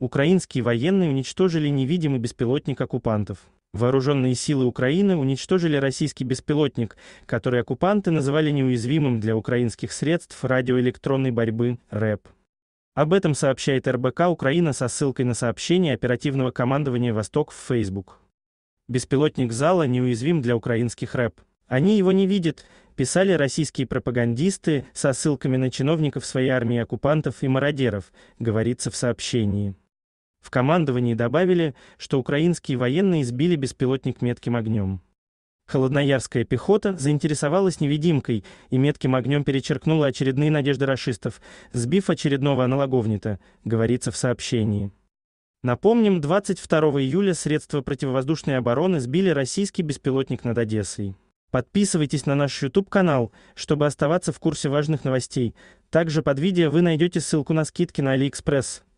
Украинские военные уничтожили невидимый беспилотник оккупантов. Вооруженные силы Украины уничтожили российский беспилотник, который оккупанты называли неуязвимым для украинских средств радиоэлектронной борьбы РЭП. Об этом сообщает РБК Украина со ссылкой на сообщение оперативного командования «Восток» в Facebook. Беспилотник «Зала» неуязвим для украинских РЭП. Они его не видят, писали российские пропагандисты со ссылками на чиновников своей армии оккупантов и мародеров, говорится в сообщении. В командовании добавили, что украинские военные сбили беспилотник метким огнем. Холодноярская пехота заинтересовалась невидимкой и метким огнем перечеркнула очередные надежды рашистов, сбив очередного аналоговнита, говорится в сообщении. Напомним, 22 июля средства противовоздушной обороны сбили российский беспилотник над Одессой. Подписывайтесь на наш YouTube-канал, чтобы оставаться в курсе важных новостей. Также под видео вы найдете ссылку на скидки на AliExpress.